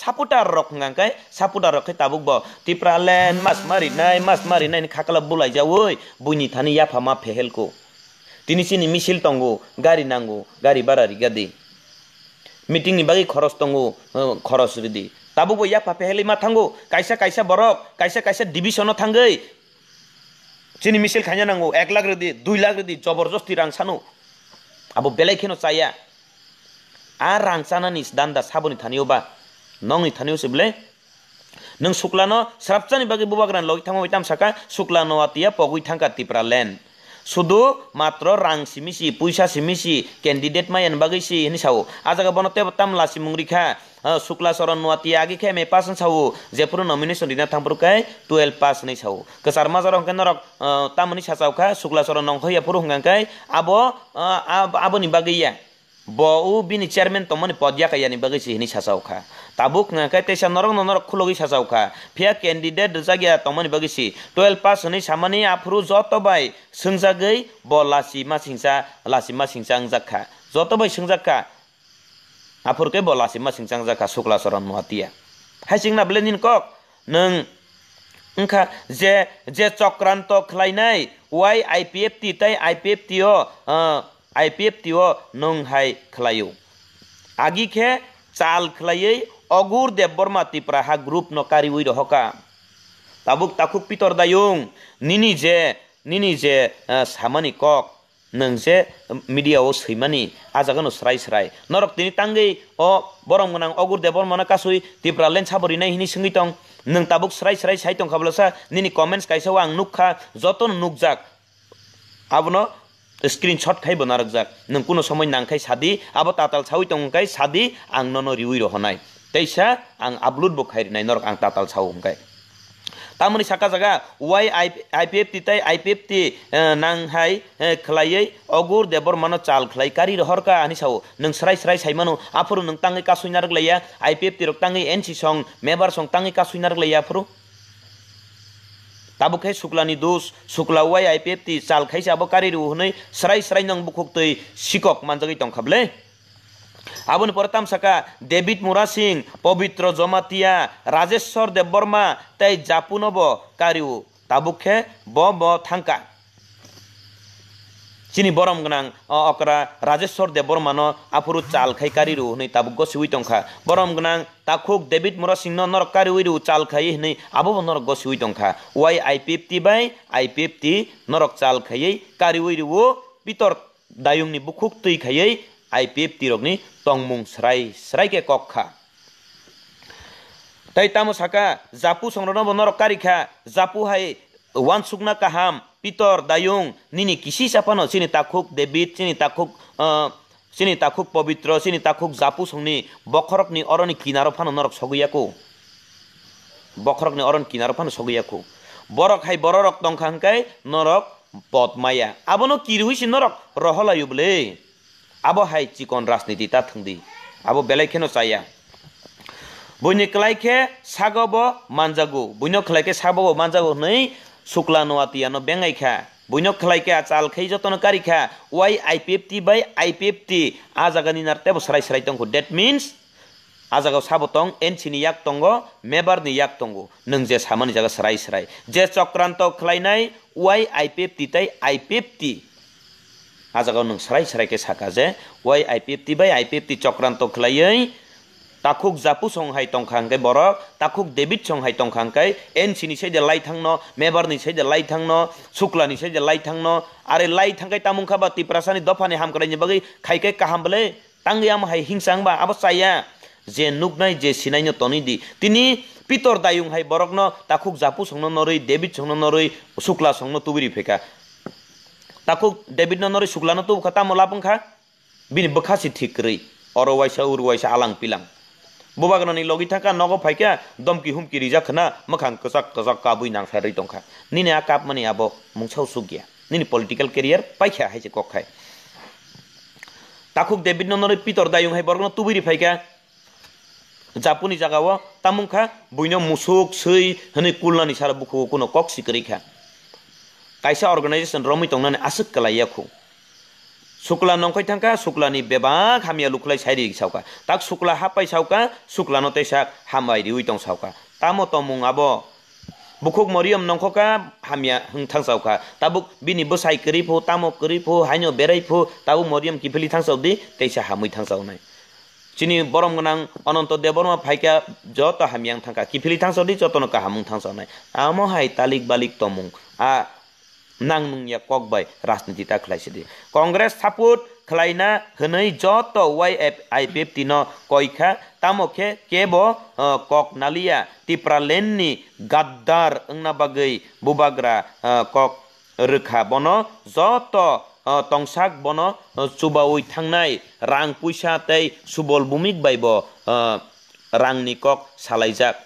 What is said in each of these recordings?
सापोटारिप्राल्यान्ड miss मि खाकला बलै जै बुनिफा मेहेलको तिनी चिनी मिसल तो गा नगो गा बारि गाडी मेटिङ बगै खरस तो खरेदि त याफा पेहेली मैसा कफ किभिसनै चिनी मिसल खाइ नक लाख रिदि दुई लाख रुदि जबरजस्ति रानु अब बल्या चाहिँ आ रा नि दा सानो बा nong ithani usible nung suklano sarapchani bagi bubagran logi thangma itam saka suklano atia pogui thangka tipra len শুধু মাত্র রাং সিমিসি পয়সা সিমিসি ক্যান্ডিডেট মাই এন বাগিসি হিনি সাউ আজাগা বনতে তামলা সিমুংরিখা শুক্লা চরণ নুয়াতি আগে খে মে পাস সাউ জেপুর নমিনেশন দিনা থামপুর খাই টুয়েলভ পাস নেই সাউ কসার মাজার হংকে নরক তামনি সাচাউখা শুক্লা চরণ নং হইয়া পুরু হংকাই আবো আবনি বাগিয়া bou bini chairman tomani podya ka yani bagi sihini sasau kha tabuk na ka tesa norong no norok khulogi sasau kha phia candidate jagya tomani bagi si 12 pass ni samani afru joto bai sungjagai bo lasi ma singsa lasi ma singsa angjakha joto bai sungjakha afur ke bo lasi ma singsa angjakha sukla soron muatia haising na blenin kok nang ওখা যে যে চক্রান্ত খেলাইনাই ওয়াই I P F T তাই I P F টিও आई पेप त्यो नोंग हाय खलायो आगी खे चाल खलायै अगुर देवबर्मा तिप्राहा ग्रुप नकारी उइ रहका ताबुक ताखुक पितर दायुं निनि जे निनि जे सामानि कक नोंसे मिडियाव सैमानि आजागोन स्राय स्राय नरक तिनि तांगै अ बरम गोनां अगुर देवबर्माना कासुइ तिप्रा लेन साबरिनाय हिनि सोङै तं नों ताबुक स्राय स्राय साइतं खाब्लासा निनि कमेन्ट्स काइसाव आं नुखा जतन नुकजाक आबनो স্ক্রিনশট খাই বনারক যাক নকুনো সময় নাংখাই সাদি আবো তাতাল সাউই তংকাই সাদি আং নন রিউই রহনাই তেইসা আং আপলোড বখাই নাই নরক আং তাতাল সাউ হংকাই তামনি সাকা জাগা ওয়াই আই পি এফ টি তাই আই পি এফ টি নাংহাই খলাইयै অগুর দেবর মানো চাল খলাই কারি রহরকা আনি সাও নং সরাই স্রাই সাইমানো আফরু নং তাঙ্গै কাসুইনারক লাইয়া আই পি এফ টি রক তাঙ্গै এন সি সং মেবার সং তাঙ্গै কাসুইনারক লাইয়া আফরু ताबुखे खै शुक्ला नि दोष शुक्ला उवाई आई पे ती चाल खाइस अब कारी रू हुनै सराई सराई नङ बुखोक तै सिकक मान्छकै तङ्खबले आबुन प्रताम सका डेभिड मुरा सिंह पवित्र जमातिया राजेश्वर देव तै जापुन अब कारी हो ब थाङ्का চিনি বৰম গনাং অকৰা ৰাজেশ্বৰ দেৱৰ মান আফুৰু চাল খাই কাৰী ৰু হেনে তাবো গছি হৈ টংখা বৰম গনাং তাকুক দেৱীত মৰ চিহ্ন নৰকাৰী হৈ ৰু চাল খাই হেনে আবু নৰক গছি হৈ টংখা ৱাই আই পি এফ টি বাই আই পি এফ টি নৰক চাল খায়েই কাৰী হৈ ৰু পিতৰ দায়ুংনি বুকুক তুই খায়েই আই পি এফ টি ৰগনি টংমুং শ্ৰাই শ্ৰাইকে কক্ষা তাই তামো চাকা জাপু সংৰণ বনৰ কাৰিখা জাপু হাই wan sukna kaham pitor dayung nini kisi sapano sini takuk debit sini takuk sini takuk pobitro sini takuk zapus huni bokorok ni oron kinaro pano norok sogiyaku bokorok ni oron kinaro pano sogiyaku borok hai bororok tong kangkai norok pot maya abono kiruhi sini norok rohola yuble abo hai chikon ras niti tatundi abo belekeno saya bunyi kelaike sagobo manjagu bunyi kelaike sagobo manjagu nai Shukla Noatia अनु ब्याङ्गै खा बुइनक खलाइका चाल खै जतन कारी खा वाइ आइपिएफटी बाई आइपिएफटी आजगा निनार टेबो सराइ सराइ टङ्गु डेट मिन्स आजगाव साबोतं एनसिनि याक टङ्गो मेबारनि याक टङ्गु नों जे सामानि जागा सराइ सराइ जे चक्रान्त खलाइनाय वाइ आइपिएफटी तै आइपिएफटी आजगाव नों सराइ सराइ के साका जे वाइ आइपिएफटी बाई आइपिएफटी चक्रान्त खलाइयै তাকুক জাপু সংহাই তংখাংকে বরক তাকুক দেবিত সংহাই তংখাংকাই এন সিনি সাইডে লাই থাংন মেবার মেবারনি সাইডে লাই থাংন শুক্লা শুক্লানি সাইডে লাই থাংন আরে লাই থাংকাই তামুংখা বা তিপ্রাসানি দফানি হামক্রাইনি বাকি খাইকে কাহাম বলে তাঙ্গে আমহাই বা আবার চাইয়া যে নুক নাই যে সিনাই তনি দি তিনি পিতর দায়ুং হাই বরকন তাকুক জাপু সংন নরই দেবিত সংন নরই শুক্লা সংন তুবিরি ফেকা তাকুক দেবিত নরই শুক্লানো তুবখা তামো লাপংখা বিনি বখাসি ঠিক রই অরো ওয়াইসা উর ওয়াইসা আলাং পিলাং बोबागनानी लगी थका नगो फाइका दमकी हुमकी रिजा खना मखान कसक कसक काबुई नांग फेरई टोंखा निने आ काप मने आबो मुछौ सुगिया निनी पॉलिटिकल करियर पाइखा हाइसे कखाय ताखुक देबिन ननर पितर दायु हाय बरगन तुबिरि फाइका जापुनी जागाव तामुखा बुइनो मुसुक छै हने कुलनानी सारा बुखु कोनो कक्सि करिखा काइसा ऑर्गेनाइजेशन रमै टोंनानी आसुक শুক্লা নংখৈ থাকা শুক্লানি বেবাক হামিয়া লুকলাই সাইরি সাউকা তাক শুক্লা হাপাই সাউকা শুক্লা নতে সাক হামাই রিউই তং সাউকা তামো তমুং আবো বুকুক মরিয়ম নংখকা হামিয়া হংথাং সাউকা তাবুক বিনি বসাই করি ফো তামো করি ফো হাইনো বেড়াই ফো তাবু মরিয়ম কিফিলি থাং সাউদি তেইসা হামুই থাং সাউনাই চিনি বরম গনাং অনন্ত দেবরমা ফাইকা যত হামিয়াং থাকা কিফিলি থাং সাউদি যতনকা হামুং থাং সাউনাই আমো হাই তালিক বালিক তমুং আ नांग नुंग या कोक बाय राजनीति ता खलाई सिदे कांग्रेस सपोर्ट खलाई ना हनई जत वाई आई पी एफ तिनो कोइखा तामोखे केबो कोक नालिया तिप्रा लेननी गद्दार अंगना बगई बुबाग्रा कोक रखा बनो जत तंगसाक बनो सुबाउई थांगनाय रांग पुइसा तै सुबल भूमिक बायबो रांगनि कक सालाइजाक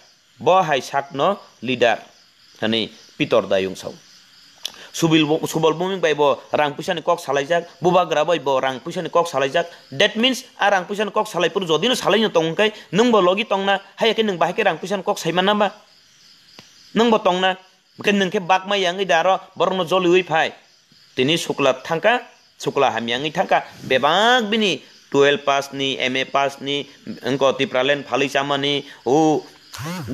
बहाय साखनो लिडार हनै पितर दायुं सौ सुबिल सुबल बुमिंग बाइब रां पैसानि कक सालायजाक बुबाग्रा बाइब रां पैसानि कक सालायजाक डेट मिन्स आ रां पैसानि कक सालायफोर जदिनो सालायनो तंखाय नोंबो लगी तंना हायके नों बाहायके रां पैसानि कक सायमानाबा नोंबो तंना बेखौ नोंखे बाग माइयांगै दार बरनो जलियै फाय दिनै शुक्ला थांखा शुक्ला हामियांगै थांखा बेबाग बिनि टुवेल्भ पासनि एम ए पासनि अंक तिप्रालेन फालिसामानि ऊ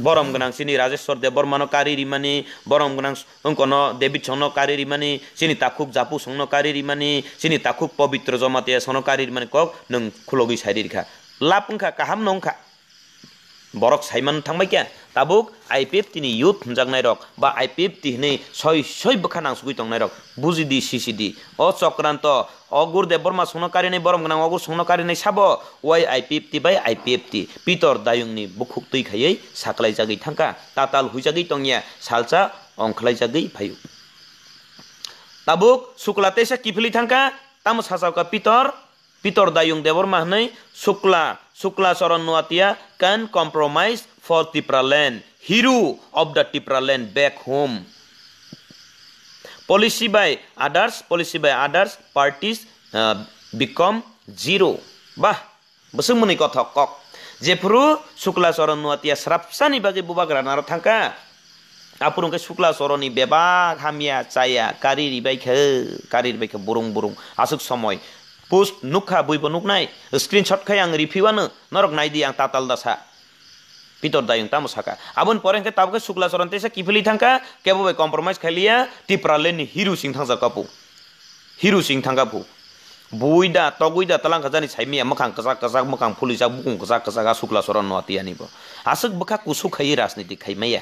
बरम गनाङ सिनी राजेश्वर देवर मन कारी रिमाने बरम गनाङ अङ्क देवी छन कारी रिमाने सिनी ताखुक जापु सङ कारी रिमाने सिनी ताखुक पवित्र जमाते सन कारी रिमाने कक नङ खुलोगी छाइरिखा लापुङ्खा काहाम नङखा बरक्षइमा आइपीए इुथ हुने सय सय बखान नसै तौन बुजिडि सिसि अ चक्रन्त अ गुरुदेव वर्म सङ्कारि नै बरङगना सङ्ककारी नै सब ओ आइपी बाई आइपीएी पिटर दयङ नि बुखु दुई खै साइज ता त हुजगिङ साङ्लैजागि ताक शुक्ला टेसा किफिली थङ्गा तामा Peter Dayung Debor Mahnai Sukla Sukla Soron Nuatia can compromise for Tipra land, hero of the Tipra land back home. Policy by others, policy by others, parties uh, become zero. Bah, besung muni kothok kok. Jepru Sukla Soron Nuatia serapsani bagi bubak ranar thangka. আপুরুকে Shukla চরণী বেবাক হামিয়া চাইয়া কারির ইবাইখে কারির বাইখে বুরুং বুরুং আসুক সময় post nukha buibo nuknai screenshot khai ang review an norok nai di ang tatal dasa পিতর দায়ং তাম সাকা আবন পরেঙ্কে তাবকে শুক্লা চরন্তে সে কিফিলি থাঙ্কা কেববে কম্প্রোমাইজ খাইলিয়া টিপ্রালেন হিরু সিং থাংসা কাপু হিরু সিং থাঙ্কা ফু বুইদা তগুইদা তালাং খাজানি সাইমিয়া মখাং কসাক কসাক মখাং ফুলিসাক বুকুং কসাক কসাক আ শুক্লা চরণ নতি আনিব আসক বখা কুসু খাই রাজনীতি খাইমাইয়া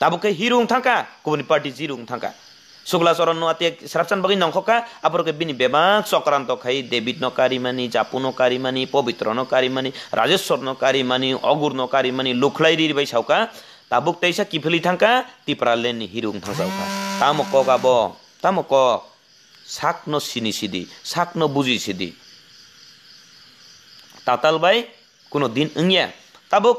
তাবকে হিরুং থাঙ্কা কোনি পার্টি জিরুং থাঙ্কা शुक्लाचरण नुआति श्रापचान बगि नंखका आपरो के बिनि बेबाक सक्रांत खाई देवित नो कारिमानी जापु नो कारिमानी पवित्र नो कारिमानी राजेश्वर नो कारिमानी अगुर नो कारिमानी लुखलाई रि बाय सावका ताबुक तैसा किफिलि थांका तिपरा लेन हिरुं थांसावका तामक गाबो तामक সাকন চিনি সিদি সাকন বুঝি সিদি তাতাল বাই কোনো দিন ইংয়া তাবুক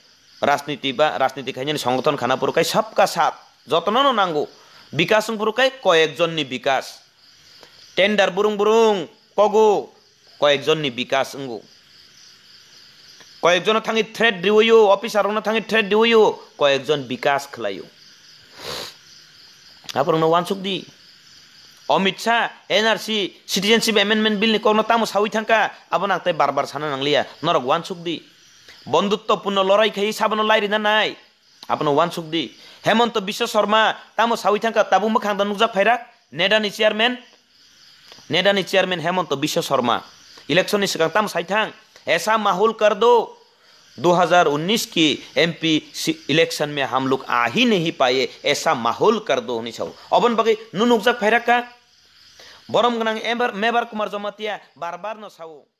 রাজনীতি বা রাজনীতি খাই সংগঠন খানা পুরকাই সবকা সাথ যত্ন নাঙ্গু বিকাশ পুরকাই নি বিকাশ টেন্ডার বুরুং বুরুং কগু নি বিকাশ অঙ্গু কয়েকজন থাঙি থ্রেড দিউ অফিসার থাঙি থ্রেড দিউ কয়েকজন বিকাশ খেলায়ো আপনার ওয়ানসুক দি Amit Shah NRC citizenship bill বিলনি কোনো তামো সাউই থাকা আবার বারবার সানা নাংলিয়া নরক ওয়ানসুক দি বন্ধুত্বপূর্ণ লড়াই খাই সাবন লাইরি না নাই আপনার ওয়ান সুখদি হেমন্ত বিশ্ব শর্মা তামো সাউই থাকা তাবু খাংদা নুজা ফাইরাক নেডানি চেয়ারম্যান নেডানি চেয়ারম্যান হেমন্ত বিশ্ব শর্মা ইলেকশননি सिगां তাম সাইথাং ऐसा माहौल कर दो 2019 की एमपी इलेक्शन में हम लोग आ ही नहीं पाए ऐसा माहौल कर दो होनी छौ अबन बगे नुनुक्जा फैराका बरम गनांग एमबर मेबर कुमार जमतिया बार बार न छौ